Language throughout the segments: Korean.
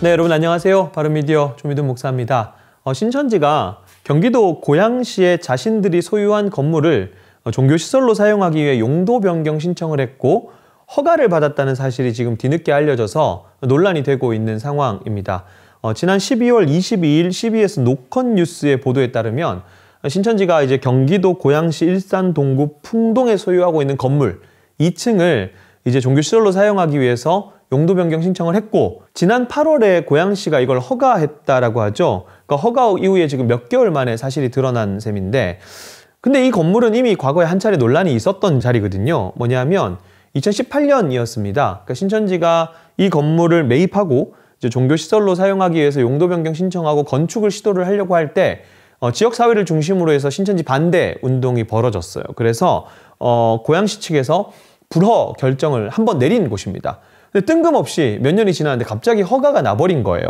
네, 여러분 안녕하세요. 바른미디어 조미돈 목사입니다. 어, 신천지가 경기도 고양시에 자신들이 소유한 건물을 어, 종교시설로 사용하기 위해 용도 변경 신청을 했고 허가를 받았다는 사실이 지금 뒤늦게 알려져서 논란이 되고 있는 상황입니다. 어, 지난 12월 22일 CBS 노컷 뉴스의 보도에 따르면 신천지가 이제 경기도 고양시 일산 동구 풍동에 소유하고 있는 건물 2층을 이제 종교시설로 사용하기 위해서 용도 변경 신청을 했고 지난 8월에 고양시가 이걸 허가했다라고 하죠. 그러니까 허가 이후에 지금 몇 개월 만에 사실이 드러난 셈인데 근데 이 건물은 이미 과거에 한 차례 논란이 있었던 자리거든요. 뭐냐면 2018년이었습니다. 그러니까 신천지가 이 건물을 매입하고 종교시설로 사용하기 위해서 용도 변경 신청하고 건축을 시도를 하려고 할때 어, 지역사회를 중심으로 해서 신천지 반대 운동이 벌어졌어요. 그래서 어, 고양시 측에서 불허 결정을 한번 내린 곳입니다. 근데 뜬금없이 몇 년이 지났는데 갑자기 허가가 나버린 거예요.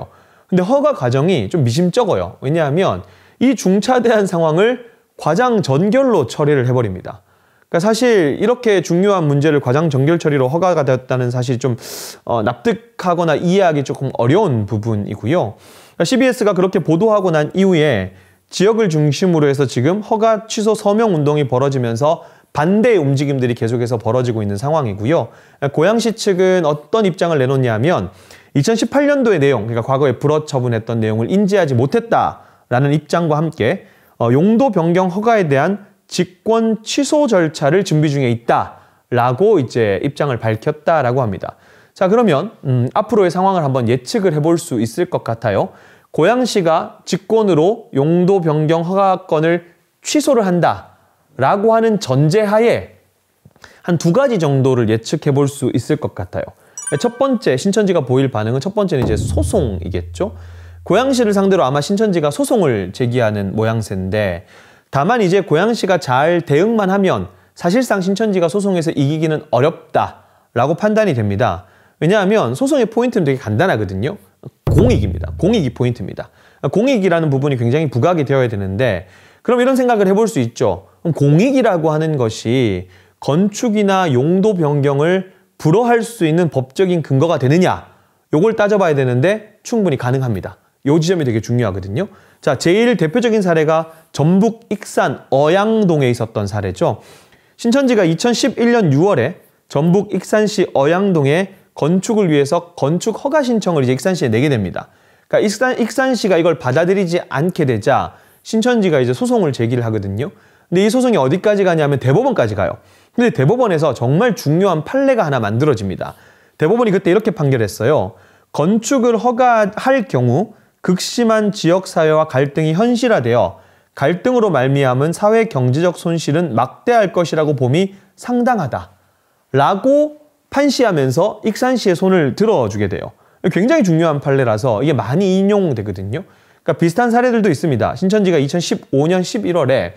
근데 허가 과정이 좀 미심쩍어요. 왜냐하면 이 중차대한 상황을 과장 전결로 처리를 해버립니다. 그러니까 사실 이렇게 중요한 문제를 과장 전결 처리로 허가가 되었다는 사실이 좀 어, 납득하거나 이해하기 조금 어려운 부분이고요. 그러니까 CBS가 그렇게 보도하고 난 이후에 지역을 중심으로 해서 지금 허가 취소 서명 운동이 벌어지면서 반대의 움직임들이 계속해서 벌어지고 있는 상황이고요. 고양시 측은 어떤 입장을 내놓냐면 2018년도의 내용, 그러니까 과거에 불어 처분했던 내용을 인지하지 못했다라는 입장과 함께 어, 용도 변경 허가에 대한 직권 취소 절차를 준비 중에 있다라고 이제 입장을 밝혔다라고 합니다. 자 그러면 음, 앞으로의 상황을 한번 예측을 해볼 수 있을 것 같아요. 고양시가 직권으로 용도 변경 허가권을 취소를 한다. 라고 하는 전제하에 한 두 가지 정도를 예측해 볼 수 있을 것 같아요. 첫 번째 신천지가 보일 반응은 첫 번째는 이제 소송이겠죠. 고양시를 상대로 아마 신천지가 소송을 제기하는 모양새인데 다만 이제 고양시가 잘 대응만 하면 사실상 신천지가 소송에서 이기기는 어렵다라고 판단이 됩니다. 왜냐하면 소송의 포인트는 되게 간단하거든요. 공익입니다. 공익이 포인트입니다. 공익이라는 부분이 굉장히 부각이 되어야 되는데 그럼 이런 생각을 해 볼 수 있죠. 공익이라고 하는 것이 건축이나 용도 변경을 불허할 수 있는 법적인 근거가 되느냐 요걸 따져봐야 되는데 충분히 가능합니다. 요 지점이 되게 중요하거든요. 자, 제일 대표적인 사례가 전북 익산 어양동에 있었던 사례죠. 신천지가 2011년 6월에 전북 익산시 어양동에 건축을 위해서 건축 허가 신청을 이제 익산시에 내게 됩니다. 그러니까 익산, 익산시가 이걸 받아들이지 않게 되자 신천지가 이제 소송을 제기를 하거든요. 근데 이 소송이 어디까지 가냐면 대법원까지 가요. 근데 대법원에서 정말 중요한 판례가 하나 만들어집니다. 대법원이 그때 이렇게 판결했어요. 건축을 허가할 경우 극심한 지역 사회와 갈등이 현실화되어 갈등으로 말미암은 사회 경제적 손실은 막대할 것이라고 봄이 상당하다. 라고 판시하면서 익산시의 손을 들어주게 돼요. 굉장히 중요한 판례라서 이게 많이 인용되거든요. 그러니까 비슷한 사례들도 있습니다. 신천지가 2015년 11월에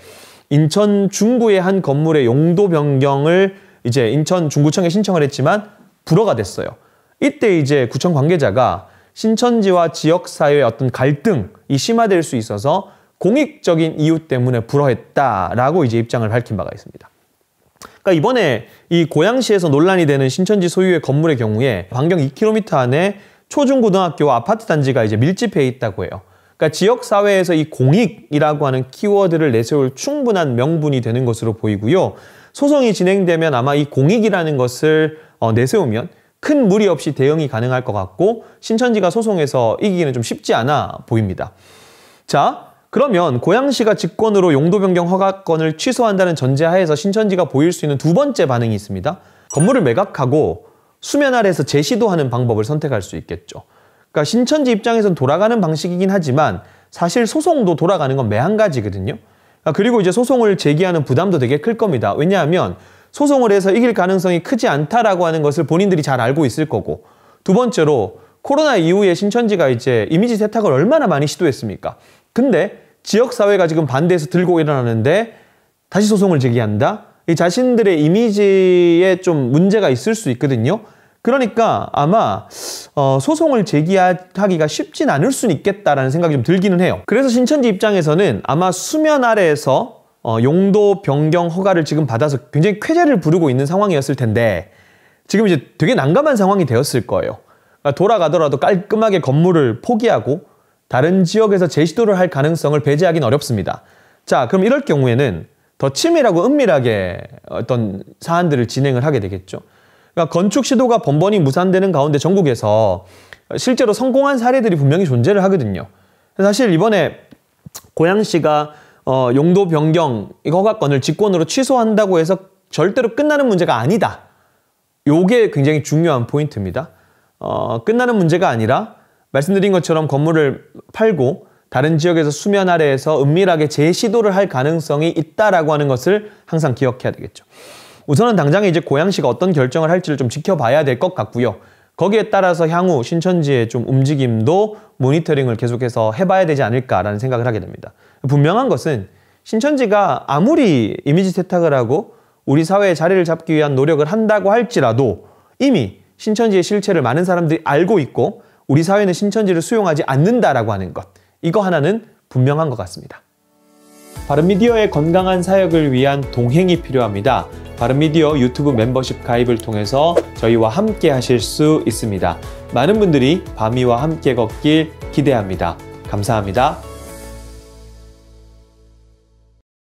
인천 중구의 한 건물의 용도 변경을 이제 인천 중구청에 신청을 했지만 불허가 됐어요. 이때 이제 구청 관계자가 신천지와 지역사회의 어떤 갈등이 심화될 수 있어서 공익적인 이유 때문에 불허했다라고 이제 입장을 밝힌 바가 있습니다. 그러니까 이번에 이 고양시에서 논란이 되는 신천지 소유의 건물의 경우에 반경 2km 안에 초중고등학교와 아파트 단지가 이제 밀집해 있다고 해요. 그러니까 지역 사회에서 이 공익이라고 하는 키워드를 내세울 충분한 명분이 되는 것으로 보이고요. 소송이 진행되면 아마 이 공익이라는 것을 어, 내세우면 큰 무리 없이 대응이 가능할 것 같고 신천지가 소송에서 이기기는 좀 쉽지 않아 보입니다. 자, 그러면 고양시가 직권으로 용도 변경 허가권을 취소한다는 전제하에서 신천지가 보일 수 있는 두 번째 반응이 있습니다. 건물을 매각하고 수면 아래에서 재시도 하는 방법을 선택할 수 있겠죠. 그러니까 신천지 입장에선 돌아가는 방식이긴 하지만 사실 소송도 돌아가는 건 매한가지거든요. 그러니까 그리고 이제 소송을 제기하는 부담도 되게 클 겁니다. 왜냐하면 소송을 해서 이길 가능성이 크지 않다라고 하는 것을 본인들이 잘 알고 있을 거고 두 번째로 코로나 이후에 신천지가 이제 이미지 세탁을 얼마나 많이 시도했습니까? 근데 지역사회가 지금 반대해서 들고 일어나는데 다시 소송을 제기한다? 이 자신들의 이미지에 좀 문제가 있을 수 있거든요. 그러니까 아마 어, 소송을 제기하기가 쉽진 않을 수는 있겠다라는 생각이 좀 들기는 해요. 그래서 신천지 입장에서는 아마 수면 아래에서 어, 용도 변경 허가를 지금 받아서 굉장히 쾌재를 부르고 있는 상황이었을 텐데 지금 이제 되게 난감한 상황이 되었을 거예요. 그러니까 돌아가더라도 깔끔하게 건물을 포기하고 다른 지역에서 제시도를 할 가능성을 배제하기는 어렵습니다. 자, 그럼 이럴 경우에는 더 치밀하고 은밀하게 어떤 사안들을 진행을 하게 되겠죠. 그러니까 건축 시도가 번번이 무산되는 가운데 전국에서 실제로 성공한 사례들이 분명히 존재를 하거든요. 사실 이번에 고양시가 어, 용도 변경 허가권을 직권으로 취소한다고 해서 절대로 끝나는 문제가 아니다. 요게 굉장히 중요한 포인트입니다. 어, 끝나는 문제가 아니라 말씀드린 것처럼 건물을 팔고 다른 지역에서 수면 아래에서 은밀하게 재시도를 할 가능성이 있다라고 하는 것을 항상 기억해야 되겠죠. 우선은 당장에 이제 고양시가 어떤 결정을 할지를 좀 지켜봐야 될 것 같고요. 거기에 따라서 향후 신천지의 좀 움직임도 모니터링을 계속해서 해봐야 되지 않을까라는 생각을 하게 됩니다. 분명한 것은 신천지가 아무리 이미지 세탁을 하고 우리 사회의 자리를 잡기 위한 노력을 한다고 할지라도 이미 신천지의 실체를 많은 사람들이 알고 있고 우리 사회는 신천지를 수용하지 않는다라고 하는 것. 이거 하나는 분명한 것 같습니다. 바른미디어의 건강한 사역을 위한 동행이 필요합니다. 바른미디어 유튜브 멤버십 가입을 통해서 저희와 함께 하실 수 있습니다. 많은 분들이 바미와 함께 걷길 기대합니다. 감사합니다.